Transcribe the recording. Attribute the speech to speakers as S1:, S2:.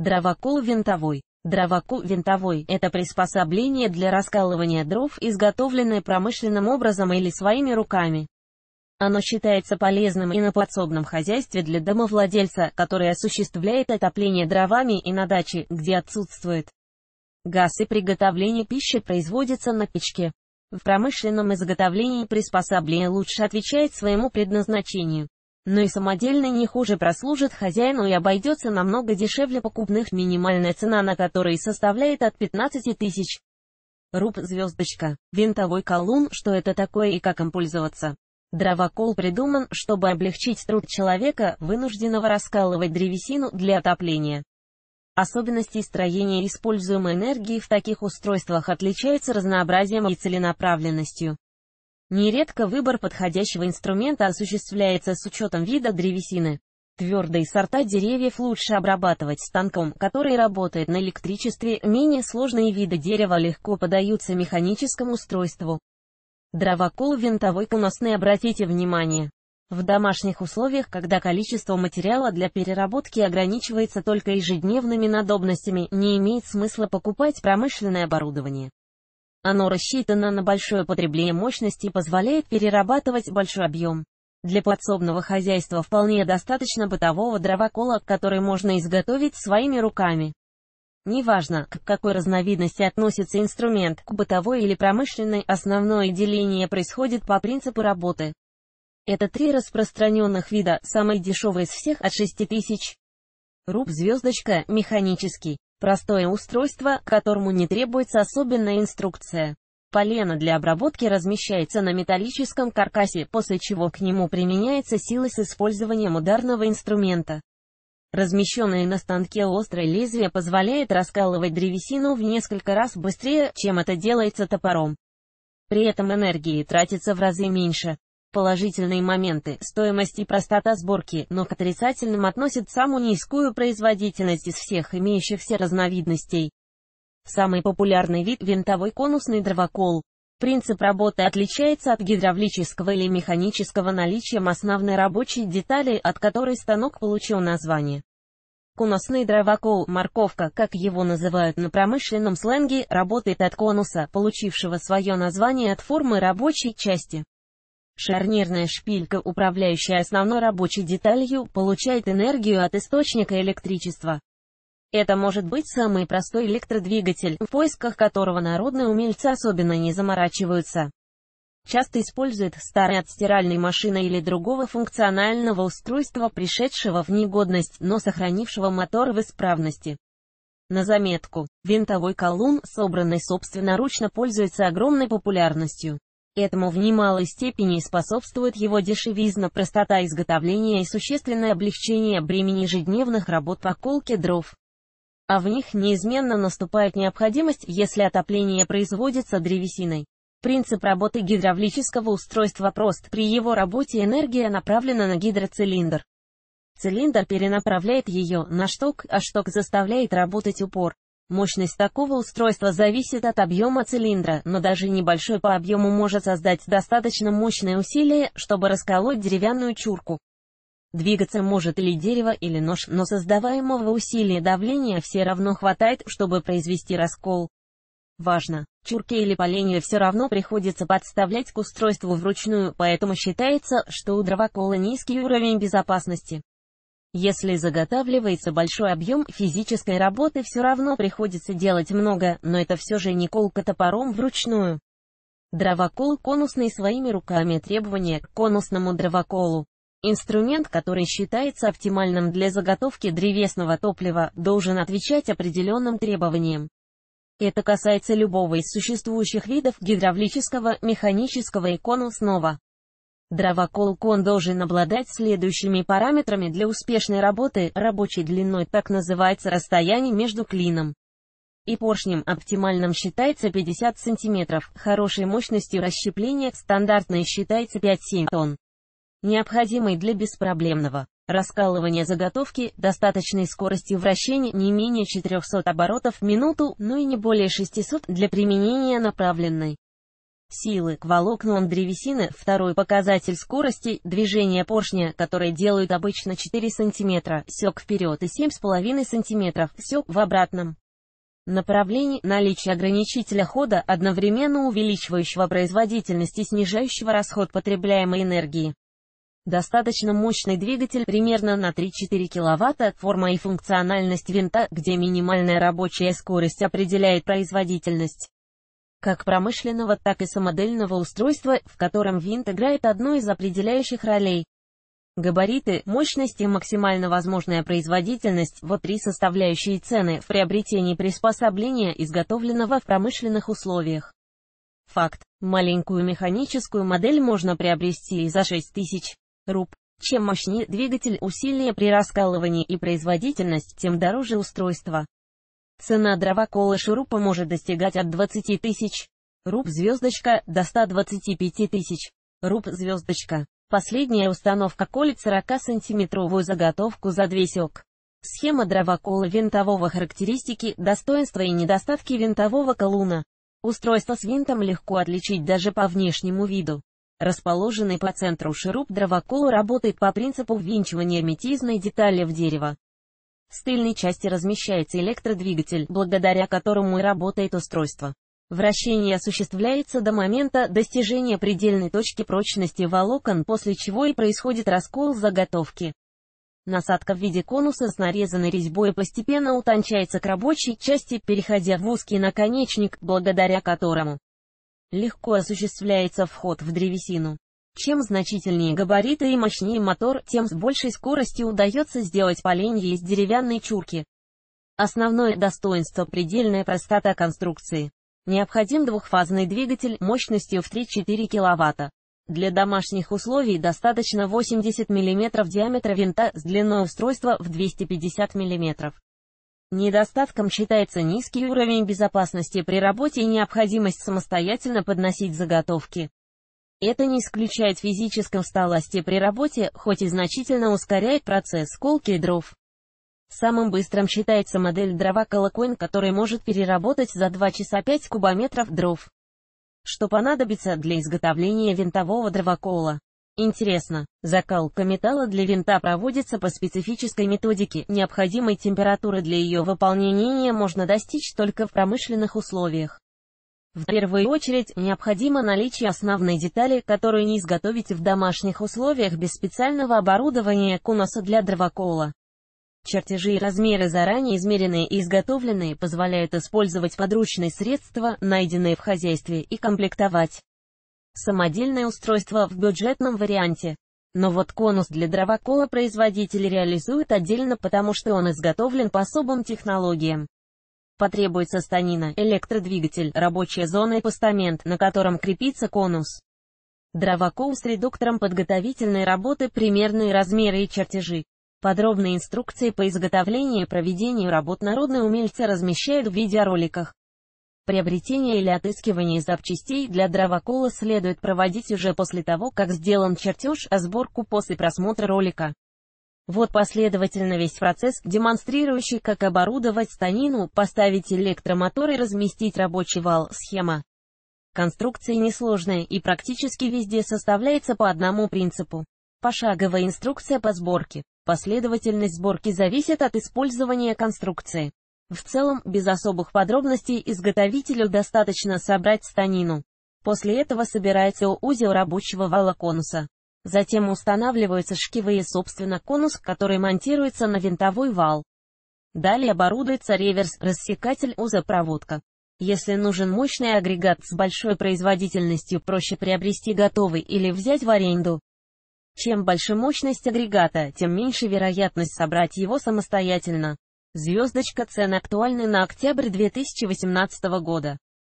S1: Дровокол винтовой. Дровокол винтовой – это приспособление для раскалывания дров, изготовленное промышленным образом или своими руками. Оно считается полезным и на подсобном хозяйстве для домовладельца, который осуществляет отопление дровами и на даче, где отсутствует газ и приготовление пищи производится на печке. В промышленном изготовлении приспособление лучше отвечает своему предназначению но и самодельный не хуже прослужит хозяину и обойдется намного дешевле покупных, минимальная цена на которые составляет от 15 тысяч. Руб звездочка, винтовой колун, что это такое и как им пользоваться. Дровокол придуман, чтобы облегчить труд человека, вынужденного раскалывать древесину для отопления. Особенности строения используемой энергии в таких устройствах отличаются разнообразием и целенаправленностью. Нередко выбор подходящего инструмента осуществляется с учетом вида древесины. Твердые сорта деревьев лучше обрабатывать станком, который работает на электричестве, менее сложные виды дерева легко поддаются механическому устройству. Дровокол винтовой конусный обратите внимание. В домашних условиях, когда количество материала для переработки ограничивается только ежедневными надобностями, не имеет смысла покупать промышленное оборудование. Оно рассчитано на большое потребление мощности и позволяет перерабатывать большой объем. Для подсобного хозяйства вполне достаточно бытового дровокола, который можно изготовить своими руками. Неважно, к какой разновидности относится инструмент, к бытовой или промышленной, основное деление происходит по принципу работы. Это три распространенных вида, самый дешевый из всех от 6000. Руб звездочка, механический. Простое устройство, которому не требуется особенная инструкция. Полено для обработки размещается на металлическом каркасе, после чего к нему применяется сила с использованием ударного инструмента. Размещенное на станке острое лезвие позволяет раскалывать древесину в несколько раз быстрее, чем это делается топором. При этом энергии тратится в разы меньше. Положительные моменты – стоимость и простота сборки, но к отрицательным относят самую низкую производительность из всех имеющихся разновидностей. Самый популярный вид – винтовой конусный дровокол. Принцип работы отличается от гидравлического или механического наличием основной рабочей детали, от которой станок получил название. Конусный дровокол, морковка, как его называют на промышленном сленге, работает от конуса, получившего свое название от формы рабочей части. Шарнирная шпилька, управляющая основной рабочей деталью, получает энергию от источника электричества. Это может быть самый простой электродвигатель, в поисках которого народные умельцы особенно не заморачиваются. Часто используют старый от стиральной машины или другого функционального устройства, пришедшего в негодность, но сохранившего мотор в исправности. На заметку, винтовой колун, собранный собственноручно, пользуется огромной популярностью. Этому в немалой степени способствует его дешевизна, простота изготовления и существенное облегчение бремени ежедневных работ по колке дров. А в них неизменно наступает необходимость, если отопление производится древесиной. Принцип работы гидравлического устройства прост. При его работе энергия направлена на гидроцилиндр. Цилиндр перенаправляет ее на шток, а шток заставляет работать упор. Мощность такого устройства зависит от объема цилиндра, но даже небольшой по объему может создать достаточно мощное усилие, чтобы расколоть деревянную чурку. Двигаться может или дерево, или нож, но создаваемого усилия давления все равно хватает, чтобы произвести раскол. Важно, чурки или поленья все равно приходится подставлять к устройству вручную, поэтому считается, что у дровокола низкий уровень безопасности. Если заготавливается большой объем физической работы, все равно приходится делать много, но это все же не колка топором вручную. Дровокол конусный своими руками требования к конусному дровоколу. Инструмент, который считается оптимальным для заготовки древесного топлива, должен отвечать определенным требованиям. Это касается любого из существующих видов гидравлического, механического и конусного. Дровокол-кон должен обладать следующими параметрами для успешной работы, рабочей длиной, так называется расстояние между клином и поршнем, оптимальным считается 50 см, хорошей мощностью расщепления, стандартной считается 5-7 тонн. Необходимой для беспроблемного раскалывания заготовки, достаточной скорости вращения не менее 400 оборотов в минуту, но и не более 600 для применения направленной силы к волокнам древесины, второй показатель скорости движения поршня, который делают обычно 4 см, сек вперед и 7,5 см, сек в обратном направлении, наличие ограничителя хода, одновременно увеличивающего производительность и снижающего расход потребляемой энергии. Достаточно мощный двигатель, примерно на 3-4 кВт, форма и функциональность винта, где минимальная рабочая скорость определяет производительность как промышленного, так и самодельного устройства, в котором винт играет одну из определяющих ролей. Габариты, мощность и максимально возможная производительность – вот три составляющие цены в приобретении приспособления, изготовленного в промышленных условиях. Факт. Маленькую механическую модель можно приобрести и за тысяч руб. Чем мощнее двигатель, усилие при раскалывании и производительность, тем дороже устройство. Цена дровокола шурупа может достигать от 20 тысяч руб-звездочка до 125 тысяч руб-звездочка. Последняя установка колет 40-сантиметровую заготовку за две сек. Схема дровокола винтового характеристики, достоинства и недостатки винтового колуна. Устройство с винтом легко отличить даже по внешнему виду. Расположенный по центру шуруп дровокола работает по принципу ввинчивания метизной детали в дерево. В стыльной части размещается электродвигатель, благодаря которому и работает устройство. Вращение осуществляется до момента достижения предельной точки прочности волокон, после чего и происходит раскол заготовки. Насадка в виде конуса с нарезанной резьбой постепенно утончается к рабочей части, переходя в узкий наконечник, благодаря которому легко осуществляется вход в древесину. Чем значительнее габариты и мощнее мотор, тем с большей скоростью удается сделать поленье из деревянной чурки. Основное достоинство – предельная простота конструкции. Необходим двухфазный двигатель мощностью в 3-4 кВт. Для домашних условий достаточно 80 мм диаметра винта с длиной устройства в 250 мм. Недостатком считается низкий уровень безопасности при работе и необходимость самостоятельно подносить заготовки. Это не исключает физической усталости при работе, хоть и значительно ускоряет процесс сколки дров. Самым быстрым считается модель дрова Колокойн, который может переработать за 2 часа 5 кубометров дров, что понадобится для изготовления винтового дровокола. Интересно, закалка металла для винта проводится по специфической методике, необходимой температуры для ее выполнения можно достичь только в промышленных условиях. В первую очередь, необходимо наличие основной детали, которую не изготовить в домашних условиях без специального оборудования куноса для дровокола. Чертежи и размеры заранее измеренные и изготовленные позволяют использовать подручные средства, найденные в хозяйстве, и комплектовать самодельное устройство в бюджетном варианте. Но вот конус для дровокола производитель реализует отдельно, потому что он изготовлен по особым технологиям. Потребуется станина, электродвигатель, рабочая зона и постамент, на котором крепится конус. Дровокол с редуктором подготовительной работы, примерные размеры и чертежи. Подробные инструкции по изготовлению и проведению работ народные умельцы размещают в видеороликах. Приобретение или отыскивание запчастей для дровокола следует проводить уже после того, как сделан чертеж, а сборку после просмотра ролика. Вот последовательно весь процесс, демонстрирующий, как оборудовать станину, поставить электромотор и разместить рабочий вал, схема. Конструкция несложная и практически везде составляется по одному принципу. Пошаговая инструкция по сборке. Последовательность сборки зависит от использования конструкции. В целом, без особых подробностей изготовителю достаточно собрать станину. После этого собирается узел рабочего вала конуса. Затем устанавливаются шкивы и, собственно, конус, который монтируется на винтовой вал. Далее оборудуется реверс-рассекатель узопроводка. Если нужен мощный агрегат с большой производительностью, проще приобрести готовый или взять в аренду. Чем больше мощность агрегата, тем меньше вероятность собрать его самостоятельно. Звездочка цен актуальны на октябрь 2018 года.